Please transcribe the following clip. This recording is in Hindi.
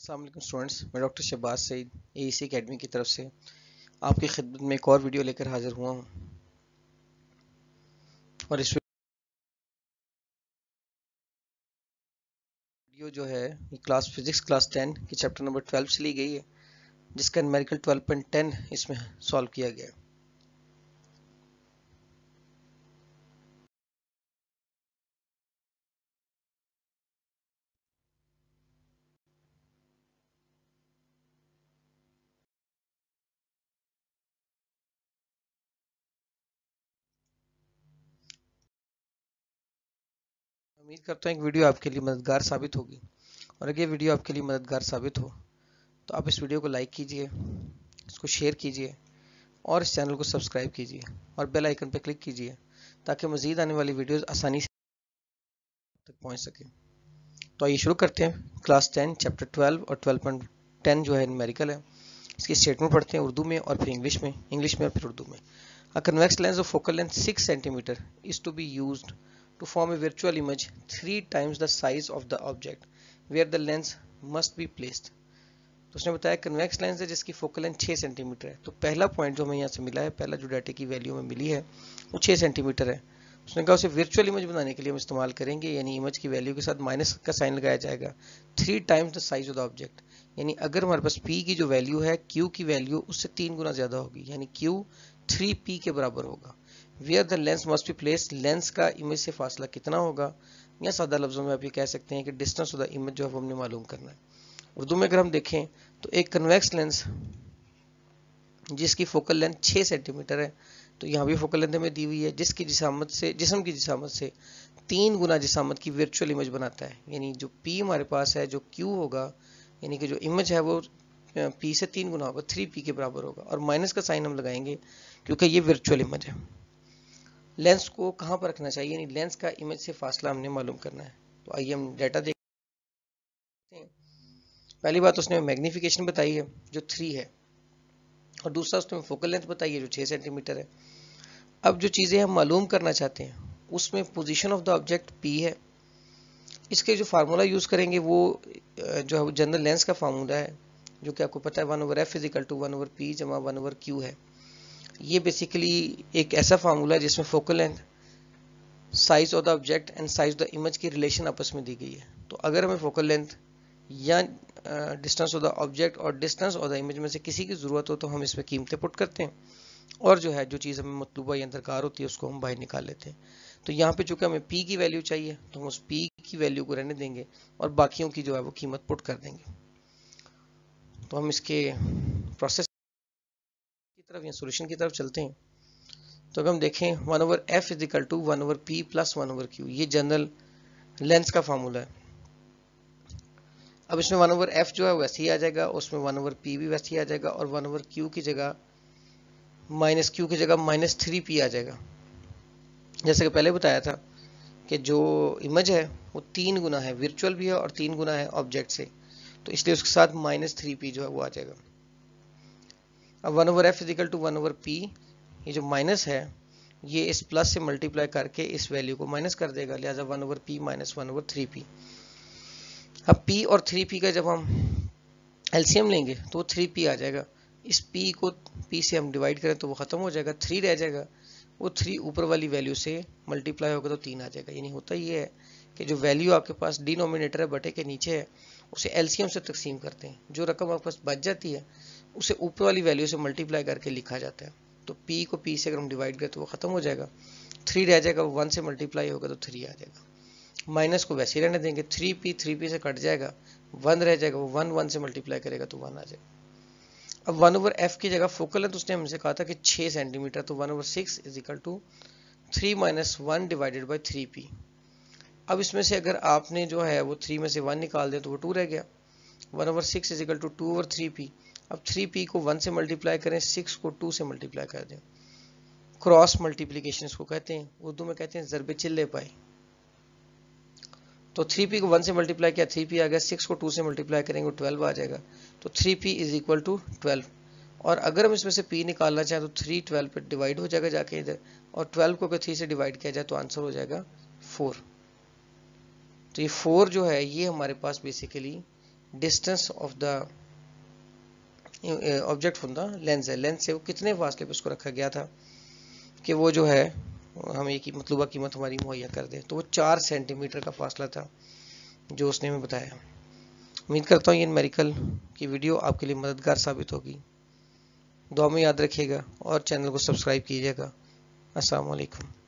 स्टूडेंट्स मैं doctor Shahbaz Saeed A C academy की तरफ से आपकी खिदमत में एक और वीडियो लेकर हाजिर हुआ हूँ और इस वीडियो जो है ये क्लास फिजिक्स क्लास टेन की चैप्टर नंबर ट्वेल्व से ली गई है जिसका न्यूमेरिकल ट्वेल्व पॉइंट टेन इसमें सॉल्व किया गया है उम्मीद करता हूँ एक वीडियो आपके लिए मददगार साबित होगी और अगर ये वीडियो आपके लिए मददगार साबित हो तो आप इस वीडियो को लाइक कीजिए इसको शेयर कीजिए और इस चैनल को सब्सक्राइब कीजिए और बेल आइकन पर क्लिक कीजिए ताकि मज़ीद आने वाली वीडियोस आसानी से तक पहुंच सके तो आइए शुरू करते हैं क्लास टेन चैप्टर ट्वेल्व और ट्वेल्व पॉइंट टेन जो है मेरिकल है इसकी स्टेटमेंट पढ़ते हैं उर्दू में और फिर इंग्लिश में इंग्लिश में और फिर उर्दू में a convex lens of focal length six centimetre is to be use to form a virtual image three times the size of the object where the lens must be placed. तो उसने बताया कन्वेक्स लेंस है जिसकी फोकल लेंथ 6 सेंटीमीटर है तो पहला पॉइंट जो हमें यहाँ से मिला है पहला जो डाटे की वैल्यू में मिली है वो 6 सेंटीमीटर है उसने कहा उसे वर्चुअल इमेज बनाने के लिए हम इस्तेमाल करेंगे यानी इमेज की वैल्यू के साथ माइनस का साइन लगाया जाएगा three times the size of the object यानी अगर हमारे पास पी की जो वैल्यू है क्यू की वैल्यू उससे तीन गुना ज़्यादा होगी यानी क्यू थ्री पी के बराबर होगा where the lens must be place lens का इमेज से फासला कितना होगा या सादा लफ्ज़ों में आप ये कह सकते हैं कि डिस्टेंस ऑफ द इमेज जो है वो हमने मालूम करना है उर्दू में अगर हम देखें तो एक कन्वेक्स लेंस जिसकी फोकल लेंथ छः सेंटीमीटर है तो यहाँ भी फोकल लेंथ हमें दी हुई है जिसकी जिसामत से जिसम की जिसामत से तीन गुना जिसामत की वर्चुअल इमेज बनाता है यानी जो पी हमारे पास है जो क्यू होगा यानी कि जो इमेज है वो पी से तीन गुना होगा थ्री पी के बराबर होगा और माइनस का साइन हम लगाएंगे क्योंकि ये वर्चुअल इमेज है लेंस को कहां पर रखना चाहिए यानी लेंस का इमेज से फासला हमने मालूम करना है तो आइए हम डाटा देखते हैं पहली बात तो उसने मैग्नीफिकेशन बताई है जो थ्री है और दूसरा उसने फोकल लेंथ बताई है जो छः सेंटीमीटर है अब जो चीज़ें हम मालूम करना चाहते हैं उसमें position of the object P है इसके जो फार्मूला यूज़ करेंगे वो जो है जनरल लेंस का फार्मूला है जो कि आपको पता है one over F is equal to one over P जमा वन ओवर क्यू है ये बेसिकली एक ऐसा फार्मूला है जिसमें focal length size of the object and size of the image की रिलेशन आपस में दी गई है तो अगर हमें फोकल लेंथ या डिस्टेंस ऑफ द ऑब्जेक्ट और डिस्टेंस ऑफ द इमेज में से किसी की ज़रूरत हो तो हम इसमें कीमतें पुट करते हैं और जो है जो चीज़ हमें मतलूबा या दरकार होती है उसको हम बाहर निकाल लेते हैं तो यहाँ पे चूंकि हमें पी की वैल्यू चाहिए तो हम उस पी की वैल्यू को रहने देंगे और बाकियों की जो है वो कीमत पुट कर देंगे तो हम इसके प्रोसेस तरफ या सोल्यूशन की तरफ चलते हैं तो अगर हम देखें one over F is equal to one over P plus one over Q ये जनरल लेंस का फार्मूला है अब इसमें वन ओवर एफ जो है वैसे ही आ जाएगा उसमें वन ओवर पी भी वैसे ही आ जाएगा और वन ओवर क्यू की जगह माइनस क्यू की जगह माइनस थ्री पी आ जाएगा जैसे कि पहले बताया था कि जो इमेज है वो तीन गुना है वर्चुअल भी है और तीन गुना है ऑब्जेक्ट से तो इसलिए उसके साथ माइनस थ्री पी जो है वो आ जाएगा अब one over F is equal to one over P ये जो माइनस है ये इस प्लस से मल्टीप्लाई करके इस वैल्यू को माइनस कर देगा लिहाजा one over P minus one over three P अब पी और थ्री पी का जब हम एलसीएम लेंगे तो वो थ्री पी आ जाएगा इस पी को पी से हम डिवाइड करें तो वो ख़त्म हो जाएगा थ्री रह जाएगा वो थ्री ऊपर वाली वैल्यू से मल्टीप्लाई होगा तो तीन आ जाएगा यानी होता ये है कि जो वैल्यू आपके पास डिनोमिनेटर है बटे के नीचे है उसे एलसीएम से तकसीम करते हैं जो रकम आपके पास बच जाती है उसे ऊपर वाली वैल्यू से मल्टीप्लाई करके लिखा जाता है तो पी को पी से अगर हम डिवाइड करें तो वो ख़त्म हो जाएगा थ्री रह जाएगा वो वन से मल्टीप्लाई होगा तो थ्री आ जाएगा माइनस को वैसे ही रहने देंगे थ्री पी थ्री पी से कट जाएगा वन रह जाएगा वो वन वन से मल्टीप्लाई करेगा तो वन आ जाएगा अब वन ओवर एफ की जगह फोकल है तो उसने हमसे कहा था कि छः सेंटीमीटर तो one over six is equal to three minus one divided by three P अब इसमें से अगर आपने जो है वो थ्री में से वन निकाल दिया तो वो टू रह गया one over six is equal to two over three P अब 3p को 1 से मल्टीप्लाई करें 6 को 2 से मल्टीप्लाई कर दें क्रॉस मल्टीप्लीकेशन को कहते हैं उर्दू में कहते हैं जरबे चिल्ले पाई तो 3p को 1 से मल्टीप्लाई किया 3p आ गया 6 को 2 से मल्टीप्लाई करेंगे 12 आ जाएगा तो 3p P is equal to twelve और अगर हम इसमें से p निकालना चाहें तो 3 12 पे डिवाइड हो जाएगा जाके इधर और 12 को अगर 3 से डिवाइड किया जाए तो आंसर हो जाएगा 4 तो ये 4 जो है ये हमारे पास basically distance of the object the lens है लेंस से वो कितने फासले पे उसको रखा गया था कि वो जो है हम एक ही मतलूबा कीमत हमारी मुहैया कर दे तो वो चार सेंटीमीटर का फासला था जो उसने हमें बताया उम्मीद करता हूँ ये मेरिकल की वीडियो आपके लिए मददगार साबित होगी दुआ में याद रखिएगा और चैनल को सब्सक्राइब कीजिएगा असलकम